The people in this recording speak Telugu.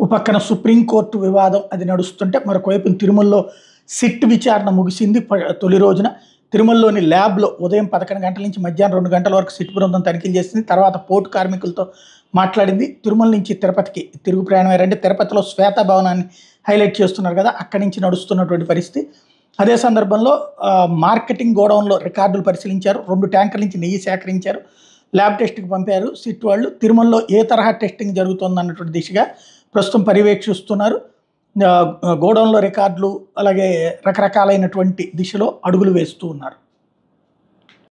ఓ పక్కన సుప్రీంకోర్టు వివాదం అది నడుస్తుంటే మరొకవైపు తిరుమలలో సిట్ విచారణ ముగిసింది తొలి రోజున తిరుమలలోని ల్యాబ్లో ఉదయం పదకొండు గంటల నుంచి మధ్యాహ్నం రెండు గంటల వరకు సిట్ బృందం తనిఖీలు చేసింది తర్వాత పోర్టు కార్మికులతో మాట్లాడింది తిరుమల నుంచి తిరుపతికి తిరుగు ప్రయాణం ప్రయాణమయ్యారంటే తిరుపతిలో శ్వేత భవనాన్ని హైలైట్ చేస్తున్నారు కదా అక్కడి నుంచి నడుస్తున్నటువంటి పరిస్థితి అదే సందర్భంలో మార్కెటింగ్ గోడౌన్లో రికార్డులు పరిశీలించారు రెండు ట్యాంకర్ల నుంచి నెయ్యి సేకరించారు ల్యాబ్ టెస్ట్కి పంపారు సిట్ వాళ్ళు తిరుమలలో ఏ తరహా టెస్టింగ్ జరుగుతుందన్నటువంటి దిశగా ప్రస్తుతం పర్యవేక్షిస్తున్నారు గోడౌన్లో రికార్డులు అలాగే రకరకాలైనటువంటి దిశలో అడుగులు వేస్తూ ఉన్నారు